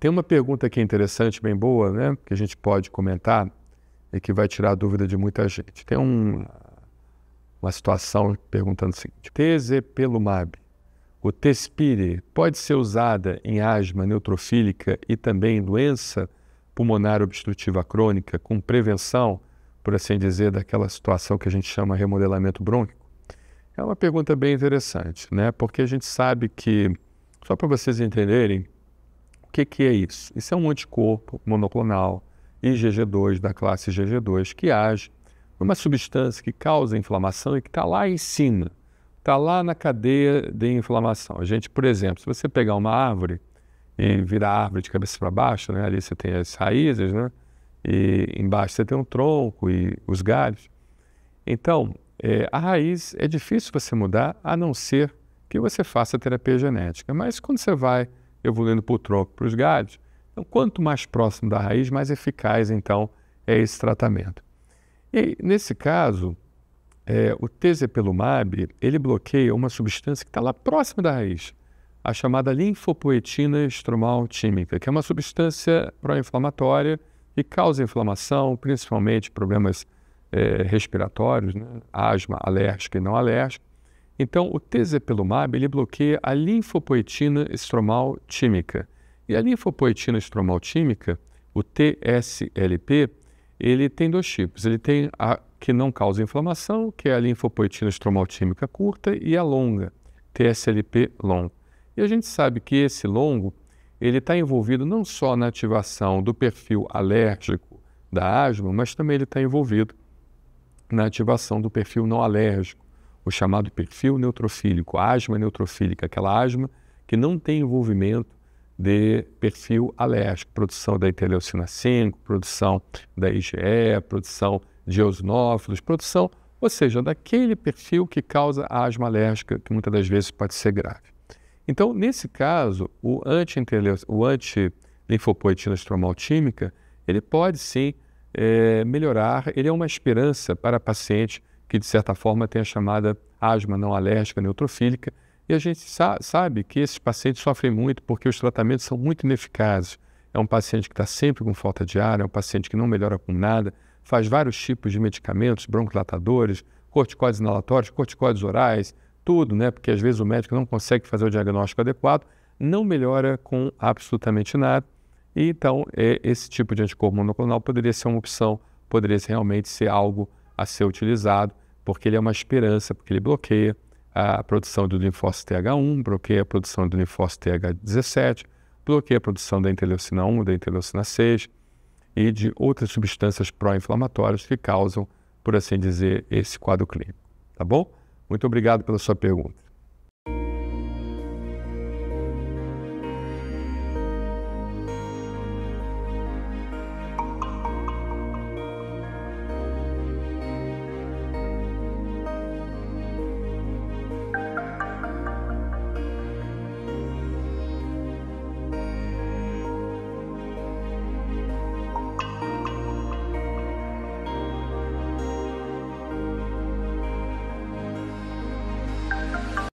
Tem uma pergunta aqui é interessante, bem boa, né? Que a gente pode comentar e que vai tirar a dúvida de muita gente. Tem um, uma situação perguntando o seguinte: Tezepelumab, o Tespire, pode ser usada em asma neutrofílica e também em doença pulmonar obstrutiva crônica com prevenção, por assim dizer, daquela situação que a gente chama remodelamento brônquico? É uma pergunta bem interessante, né? Porque a gente sabe que, só para vocês entenderem, o que, que é isso? Isso é um anticorpo monoclonal IgG2 da classe IgG2 que age numa substância que causa inflamação e que está lá em cima, está lá na cadeia de inflamação. A gente, por exemplo, se você pegar uma árvore e virar a árvore de cabeça para baixo, né? ali você tem as raízes, né? e embaixo você tem um tronco e os galhos. Então, é, a raiz é difícil você mudar, a não ser que você faça terapia genética. Mas quando você vai eu vou lendo para o tronco, para os galhos. Então, quanto mais próximo da raiz, mais eficaz, então, é esse tratamento. E, nesse caso, é, o tesepelumab, ele bloqueia uma substância que está lá próxima da raiz, a chamada linfopoetina estromal tímica, que é uma substância pró-inflamatória e causa inflamação, principalmente problemas é, respiratórios, né? asma alérgica e não alérgica, então, o tezepelumab ele bloqueia a linfopoetina estromal tímica. E a linfopoetina estromal tímica, o TSLP, ele tem dois tipos. Ele tem a que não causa inflamação, que é a linfopoetina estromal tímica curta, e a longa, TSLP long. E a gente sabe que esse longo ele está envolvido não só na ativação do perfil alérgico da asma, mas também ele está envolvido na ativação do perfil não alérgico o chamado perfil neutrofílico, asma neutrofílica, aquela asma que não tem envolvimento de perfil alérgico, produção da interleucina 5, produção da IgE, produção de eosinófilos, produção, ou seja, daquele perfil que causa a asma alérgica, que muitas das vezes pode ser grave. Então, nesse caso, o anti-linfopoetina anti estromaltímica, ele pode sim é, melhorar, ele é uma esperança para paciente que de certa forma tem a chamada asma não alérgica neutrofílica, e a gente sa sabe que esses pacientes sofrem muito porque os tratamentos são muito ineficazes. É um paciente que está sempre com falta de ar, é um paciente que não melhora com nada, faz vários tipos de medicamentos, broncodilatadores, corticóides inalatórios, corticóides orais, tudo, né? Porque às vezes o médico não consegue fazer o diagnóstico adequado, não melhora com absolutamente nada. E então, é, esse tipo de anticorpo monoclonal poderia ser uma opção, poderia realmente ser algo a ser utilizado porque ele é uma esperança, porque ele bloqueia a produção do linfócito TH1, bloqueia a produção do linfócito TH17, bloqueia a produção da interleucina 1, da interleucina 6 e de outras substâncias pró-inflamatórias que causam, por assim dizer, esse quadro clínico. Tá bom? Muito obrigado pela sua pergunta.